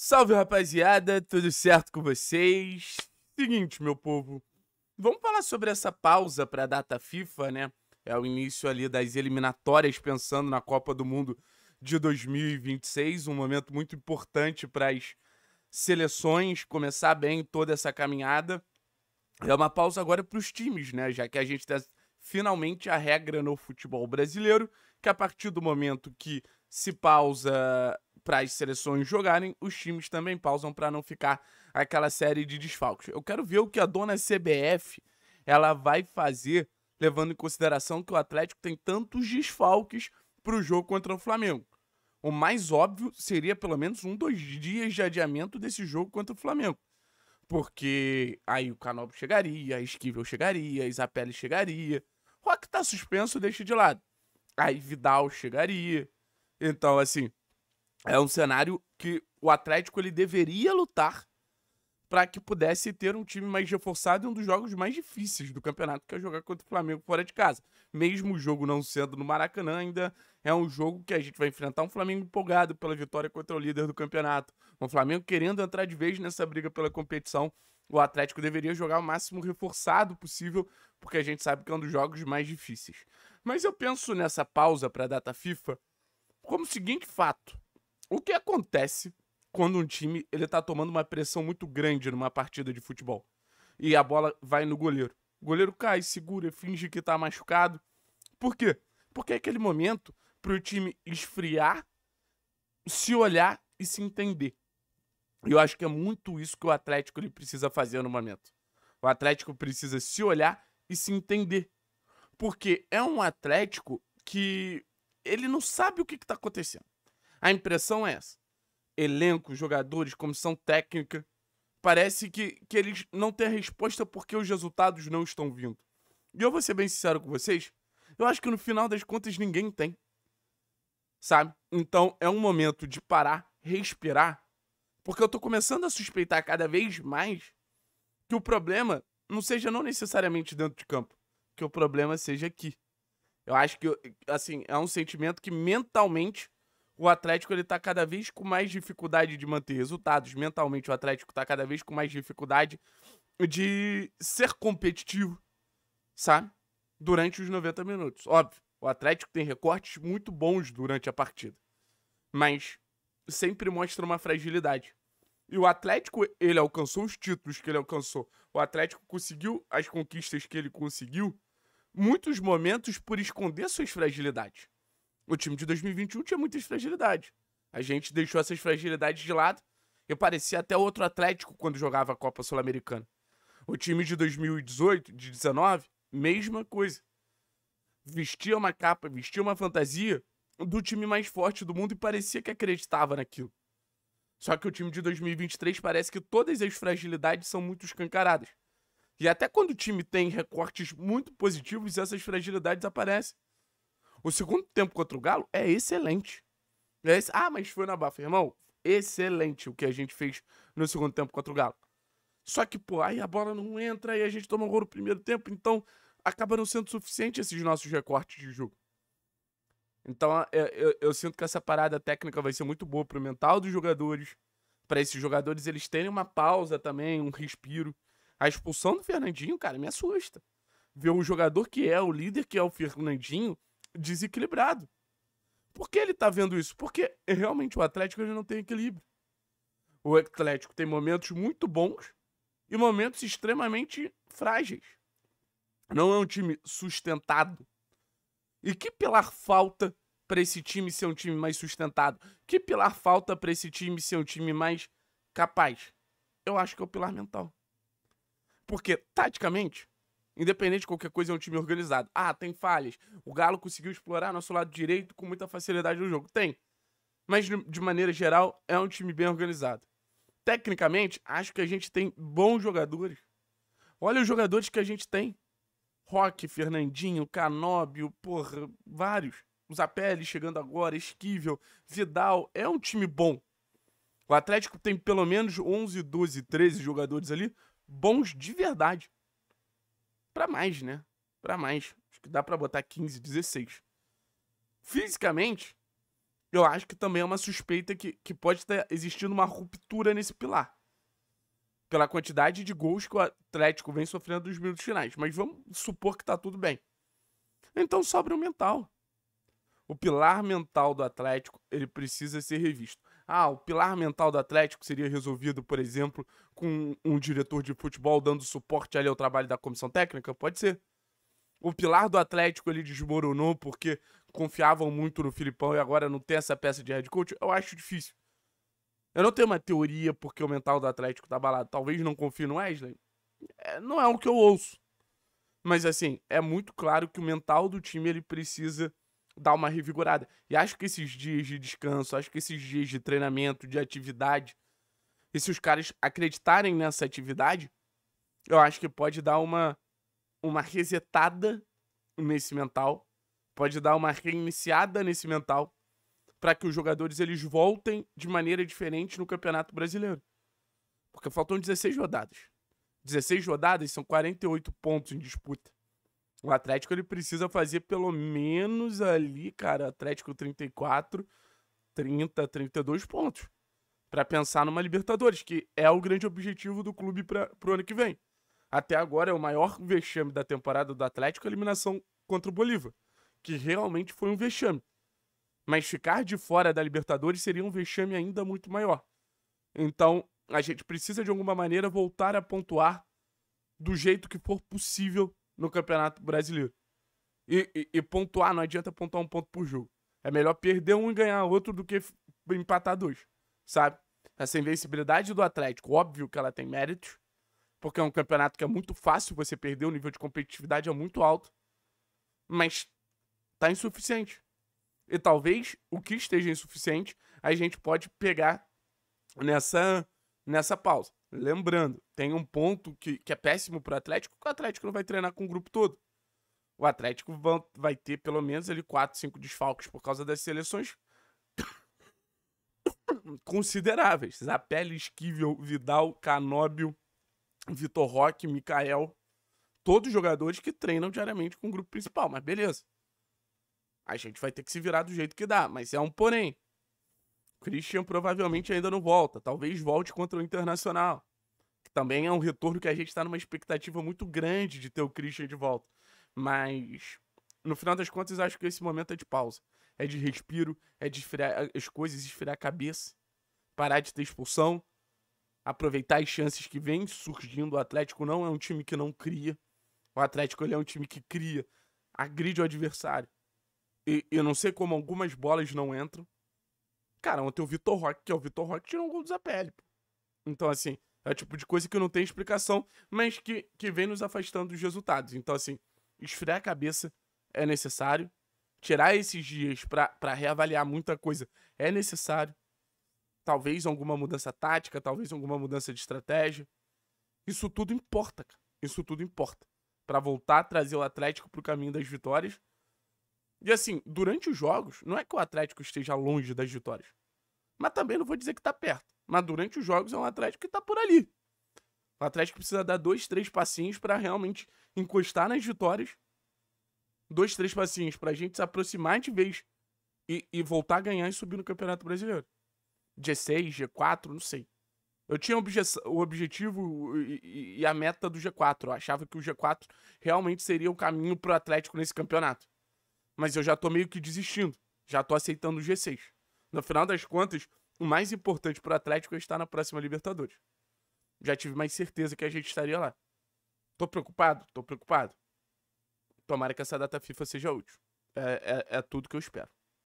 Salve rapaziada, tudo certo com vocês? Seguinte, meu povo, vamos falar sobre essa pausa para a data FIFA, né? É o início ali das eliminatórias pensando na Copa do Mundo de 2026, um momento muito importante para as seleções começar bem toda essa caminhada. É uma pausa agora para os times, né? Já que a gente tem tá finalmente a regra no futebol brasileiro, que a partir do momento que se pausa para as seleções jogarem, os times também pausam para não ficar aquela série de desfalques. Eu quero ver o que a dona CBF ela vai fazer, levando em consideração que o Atlético tem tantos desfalques para o jogo contra o Flamengo. O mais óbvio seria pelo menos um, dois dias de adiamento desse jogo contra o Flamengo. Porque aí o Canobo chegaria, a Esquivel chegaria, a isapelli chegaria. o Rock tá suspenso, deixa de lado. Aí Vidal chegaria. Então, assim, é um cenário que o Atlético ele deveria lutar para que pudesse ter um time mais reforçado em um dos jogos mais difíceis do campeonato, que é jogar contra o Flamengo fora de casa. Mesmo o jogo não sendo no Maracanã, ainda é um jogo que a gente vai enfrentar um Flamengo empolgado pela vitória contra o líder do campeonato. Um Flamengo querendo entrar de vez nessa briga pela competição. O Atlético deveria jogar o máximo reforçado possível, porque a gente sabe que é um dos jogos mais difíceis. Mas eu penso nessa pausa para a data FIFA como o seguinte fato: o que acontece quando um time ele tá tomando uma pressão muito grande numa partida de futebol e a bola vai no goleiro? O goleiro cai, segura, finge que tá machucado. Por quê? Porque é aquele momento para o time esfriar, se olhar e se entender. E eu acho que é muito isso que o Atlético ele precisa fazer no momento. O Atlético precisa se olhar e se entender. Porque é um Atlético que ele não sabe o que está acontecendo. A impressão é essa. Elenco, jogadores, comissão técnica, parece que, que eles não têm a resposta porque os resultados não estão vindo. E eu vou ser bem sincero com vocês, eu acho que no final das contas ninguém tem. Sabe? Então é um momento de parar, respirar, porque eu tô começando a suspeitar cada vez mais que o problema não seja não necessariamente dentro de campo, que o problema seja aqui. Eu acho que, assim, é um sentimento que mentalmente o Atlético ele tá cada vez com mais dificuldade de manter resultados. Mentalmente, o Atlético tá cada vez com mais dificuldade de ser competitivo, sabe? Durante os 90 minutos. Óbvio, o Atlético tem recortes muito bons durante a partida, mas sempre mostra uma fragilidade. E o Atlético, ele alcançou os títulos que ele alcançou. O Atlético conseguiu as conquistas que ele conseguiu, muitos momentos por esconder suas fragilidades. O time de 2021 tinha muitas fragilidades. A gente deixou essas fragilidades de lado. Eu parecia até outro Atlético quando jogava a Copa Sul-Americana. O time de 2018, de 19, mesma coisa. Vestia uma capa, vestia uma fantasia do time mais forte do mundo e parecia que acreditava naquilo. Só que o time de 2023 parece que todas as fragilidades são muito escancaradas. E até quando o time tem recortes muito positivos, essas fragilidades aparecem. O segundo tempo contra o Galo é excelente. É esse... Ah, mas foi na bafa, irmão. Excelente o que a gente fez no segundo tempo contra o Galo. Só que, pô, aí a bola não entra e a gente toma um gol no primeiro tempo, então acaba não sendo suficiente esses nossos recortes de jogo. Então eu, eu, eu sinto que essa parada técnica vai ser muito boa pro mental dos jogadores, para esses jogadores eles terem uma pausa também, um respiro. A expulsão do Fernandinho, cara, me assusta. Ver um jogador que é, o líder que é o Fernandinho, desequilibrado. Por que ele tá vendo isso? Porque realmente o Atlético ele não tem equilíbrio. O Atlético tem momentos muito bons e momentos extremamente frágeis. Não é um time sustentado. E que pilar falta para esse time ser um time mais sustentado? Que pilar falta para esse time ser um time mais capaz? Eu acho que é o pilar mental. Porque, taticamente, Independente de qualquer coisa, é um time organizado. Ah, tem falhas. O Galo conseguiu explorar nosso lado direito com muita facilidade no jogo. Tem. Mas, de maneira geral, é um time bem organizado. Tecnicamente, acho que a gente tem bons jogadores. Olha os jogadores que a gente tem. Roque, Fernandinho, Canóbio, porra, vários. O Zapelli chegando agora, Esquivel, Vidal. É um time bom. O Atlético tem pelo menos 11, 12, 13 jogadores ali bons de verdade para mais, né? Para mais. Acho que dá para botar 15, 16. Fisicamente, eu acho que também é uma suspeita que, que pode estar existindo uma ruptura nesse pilar. Pela quantidade de gols que o Atlético vem sofrendo nos minutos finais. Mas vamos supor que tá tudo bem. Então sobra o mental. O pilar mental do Atlético, ele precisa ser revisto. Ah, o pilar mental do Atlético seria resolvido, por exemplo, com um diretor de futebol dando suporte ali ao trabalho da comissão técnica? Pode ser. O pilar do Atlético ele desmoronou porque confiavam muito no Filipão e agora não tem essa peça de head coach? Eu acho difícil. Eu não tenho uma teoria porque o mental do Atlético tá balado. Talvez não confie no Wesley. É, não é o que eu ouço. Mas assim, é muito claro que o mental do time ele precisa dar uma revigorada. E acho que esses dias de descanso, acho que esses dias de treinamento, de atividade, e se os caras acreditarem nessa atividade, eu acho que pode dar uma, uma resetada nesse mental, pode dar uma reiniciada nesse mental, para que os jogadores eles voltem de maneira diferente no Campeonato Brasileiro. Porque faltam 16 rodadas. 16 rodadas são 48 pontos em disputa. O Atlético ele precisa fazer pelo menos ali, cara, Atlético 34, 30, 32 pontos para pensar numa Libertadores, que é o grande objetivo do clube para pro ano que vem. Até agora é o maior vexame da temporada do Atlético a eliminação contra o Bolívar, que realmente foi um vexame. Mas ficar de fora da Libertadores seria um vexame ainda muito maior. Então, a gente precisa de alguma maneira voltar a pontuar do jeito que for possível no Campeonato Brasileiro. E, e, e, pontuar, não adianta pontuar um ponto por jogo. É melhor perder um e ganhar outro do que empatar dois, sabe? Essa invencibilidade do Atlético, óbvio que ela tem méritos, porque é um campeonato que é muito fácil você perder, o nível de competitividade é muito alto, mas tá insuficiente. E talvez o que esteja insuficiente, a gente pode pegar nessa, nessa pausa. Lembrando, tem um ponto que, que é péssimo pro Atlético, que o Atlético não vai treinar com o grupo todo. O Atlético vai, vai ter pelo menos ali 4, 5 desfalques por causa das seleções consideráveis. Zapelli, Esquivel, Vidal, Canóbio, Vitor Roque, Mikael. Todos jogadores que treinam diariamente com o grupo principal, mas beleza. A gente vai ter que se virar do jeito que dá, mas é um porém. Christian provavelmente ainda não volta. Talvez volte contra o Internacional. Que também é um retorno que a gente está numa expectativa muito grande de ter o Christian de volta. Mas, no final das contas, acho que esse momento é de pausa. É de respiro, é de esfriar é, as coisas, esfriar a cabeça, parar de ter expulsão, aproveitar as chances que vem surgindo. O Atlético não é um time que não cria. O Atlético ele é um time que cria, agride o adversário. E eu não sei como algumas bolas não entram Cara, ontem o Vitor Roque, que é o Vitor Roque, tirou um gol do Zapelli. Então, assim, é o tipo de coisa que não tem explicação, mas que, que vem nos afastando dos resultados. Então, assim, esfriar a cabeça é necessário. Tirar esses dias para reavaliar muita coisa é necessário. Talvez alguma mudança tática, talvez alguma mudança de estratégia. Isso tudo importa, cara. Isso tudo importa. Para voltar a trazer o Atlético pro caminho das vitórias e assim, durante os jogos, não é que o Atlético esteja longe das vitórias. Mas também não vou dizer que tá perto. Mas durante os jogos é um Atlético que tá por ali. O Atlético precisa dar dois, três passinhos para realmente encostar nas vitórias. Dois, três passinhos pra gente se aproximar de vez e, e voltar a ganhar e subir no Campeonato Brasileiro. G6, G4, não sei. Eu tinha o objetivo e, a meta do G4. Eu achava que o G4 realmente seria o caminho pro Atlético nesse campeonato mas eu já tô meio que desistindo. Já tô aceitando o G6. No final das contas, o mais importante pro Atlético é estar na próxima Libertadores. Já tive mais certeza que a gente estaria lá. Tô preocupado? Tô preocupado. Tomara que essa data FIFA seja útil. É, é, é tudo que eu espero.